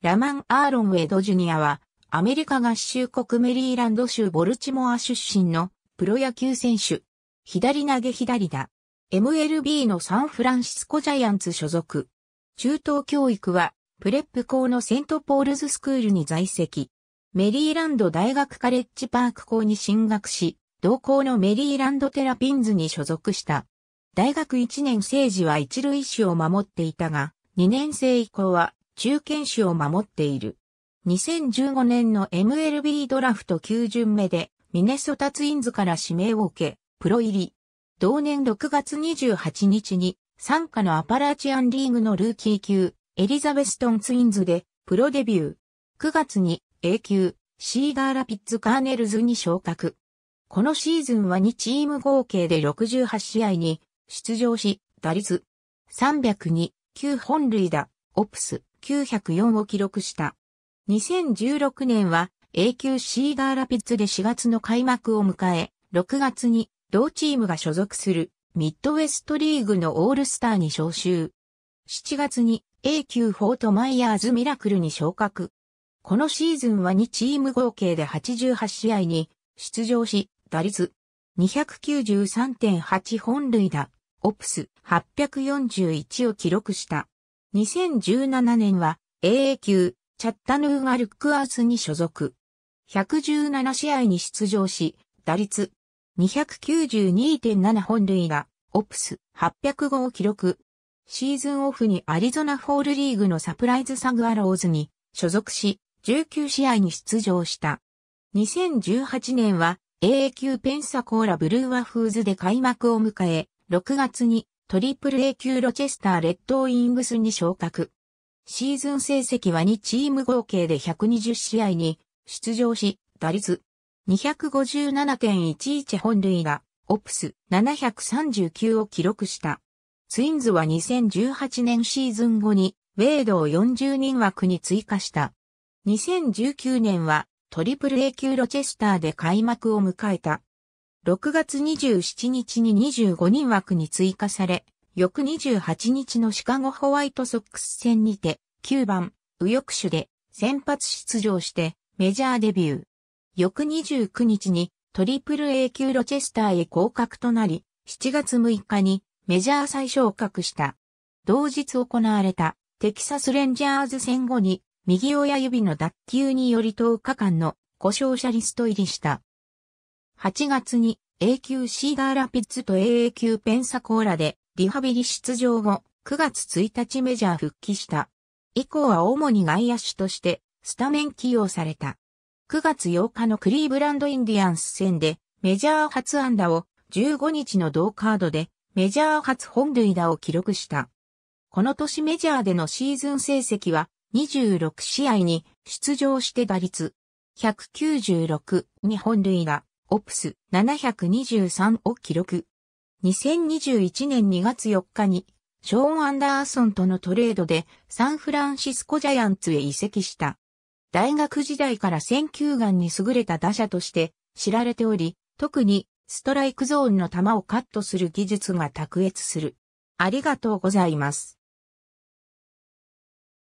ラマン・アーロン・ウェド・ジュニアは、アメリカ合衆国メリーランド州ボルチモア出身のプロ野球選手。左投げ左打。MLB のサンフランシスコジャイアンツ所属。中等教育は、プレップ校のセントポールズスクールに在籍。メリーランド大学カレッジパーク校に進学し、同校のメリーランドテラピンズに所属した。大学1年生時は一塁手を守っていたが、2年生以降は中堅手を守っている。2015年の MLB ドラフト9巡目で、ミネソタツインズから指名を受け、プロ入り。同年6月28日に、参加のアパラチアンリーグのルーキー級、エリザベストンツインズで、プロデビュー。9月に、A 級、シーガーラピッツカーネルズに昇格。このシーズンは2チーム合計で68試合に出場し、打率302、9本塁打、オプス、904を記録した。2016年は A 級シーガーラピッツで4月の開幕を迎え、6月に同チームが所属するミッドウェストリーグのオールスターに招集。7月に A 級フォートマイヤーズミラクルに昇格。このシーズンは2チーム合計で88試合に出場し、打率293.8本塁打、オプス841を記録した。2017年は AA 級チャッタヌーガルックアースに所属。117試合に出場し、打率292.7本塁打、オプス800号を記録。シーズンオフにアリゾナフォールリーグのサプライズサグアローズに所属し、19試合に出場した。2018年は AA 級ペンサコーラブルーワフーズで開幕を迎え、6月にトリプル A 級ロチェスターレッドウィングスに昇格。シーズン成績は2チーム合計で120試合に出場し、打率257.11本塁打、オプス739を記録した。ツインズは2018年シーズン後にウェイドを40人枠に追加した。2019年はトリプル A 級ロチェスターで開幕を迎えた。6月27日に25人枠に追加され、翌28日のシカゴホワイトソックス戦にて、9番、右翼手で先発出場してメジャーデビュー。翌29日にトリプル A 級ロチェスターへ降格となり、7月6日にメジャー再昇格した。同日行われたテキサスレンジャーズ戦後に右親指の脱臼により10日間の故障者リスト入りした。8月に A 級シーダーラピッツと AA 級ペンサコーラでリハビリ出場後、9月1日メジャー復帰した。以降は主に外野手としてスタメン起用された。9月8日のクリーブランドインディアンス戦でメジャー初安打を15日の同カードでメジャー初本塁打を記録した。この年メジャーでのシーズン成績は26試合に出場して打率196に本塁打、オプス723を記録。2021年2月4日に、ショーン・アンダーソンとのトレードでサンフランシスコジャイアンツへ移籍した。大学時代から選球眼に優れた打者として知られており、特にストライクゾーンの球をカットする技術が卓越する。ありがとうございます。